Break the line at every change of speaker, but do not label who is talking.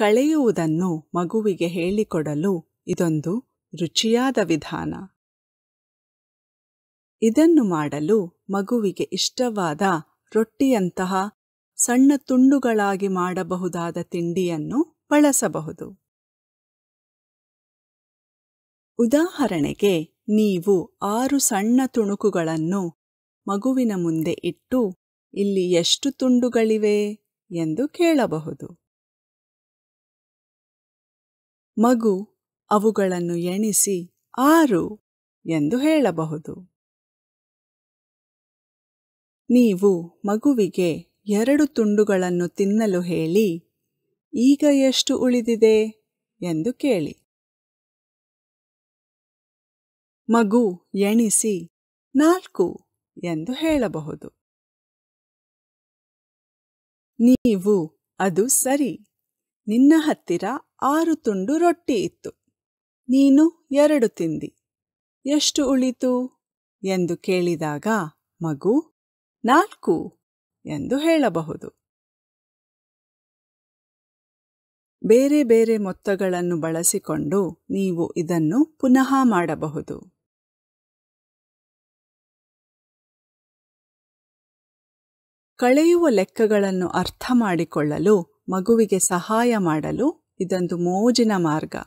ಕಳೆಯುವುದನ್ನು ಮಗುವಿಗೆ ಹೇಳಿಕೊಡಲು ಇದೊಂದು ರುಚಿಯಾದ ವಿಧಾನ ಇದನ್ನು ಮಾಡಲು ಮಗುವಿಗೆ ಇಷ್ಟವಾದ ರೊಟ್ಟಿಯಂತಹ ಸಣ್ಣ ತುಂಡುಗಳಾಗಿ ಮಾಡಬಹುದಾದ ತಿಂಡಿಯನ್ನು ಬಳಸಬಹುದು ಉದಾಹರಣೆಗೆ ನೀವು ಆರು ಸಣ್ಣ ತುಣುಕುಗಳನ್ನು ಮಗುವಿನ ಮುಂದೆ ಇಟ್ಟು ಇಲ್ಲಿ ಎಷ್ಟು ತುಂಡುಗಳಿವೆ ಎಂದು ಕೇಳಬಹುದು ಮಗು ಅವುಗಳನ್ನು ಎಣಿಸಿ ಆರು ಎಂದು ಹೇಳಬಹುದು ನೀವು ಮಗುವಿಗೆ ಎರಡು ತುಂಡುಗಳನ್ನು ತಿನ್ನಲು ಹೇಳಿ ಈಗ ಎಷ್ಟು ಉಳಿದಿದೆ ಎಂದು ಕೇಳಿ ಮಗು ಎಣಿಸಿ ನಾಲ್ಕು ಎಂದು ಹೇಳಬಹುದು ನೀವು ಅದು ಸರಿ ನಿನ್ನ ಹತ್ತಿರ ಆರು ತುಂಡು ರೊಟ್ಟಿ ಇತ್ತು ನೀನು ಎರಡು ತಿಂದಿ ಎಷ್ಟು ಉಳಿತು ಎಂದು ಕೇಳಿದಾಗ ಮಗು ನಾಲ್ಕು ಎಂದು ಹೇಳಬಹುದು ಬೇರೆ ಬೇರೆ ಮೊತ್ತಗಳನ್ನು ಬಳಸಿಕೊಂಡು ನೀವು ಇದನ್ನು ಪುನಃ ಮಾಡಬಹುದು ಕಳೆಯುವ ಲೆಕ್ಕಗಳನ್ನು ಅರ್ಥ ಮಾಡಿಕೊಳ್ಳಲು ಮಗುವಿಗೆ ಸಹಾಯ ಮಾಡಲು ಇದೊಂದು ಮೋಜಿನ ಮಾರ್ಗ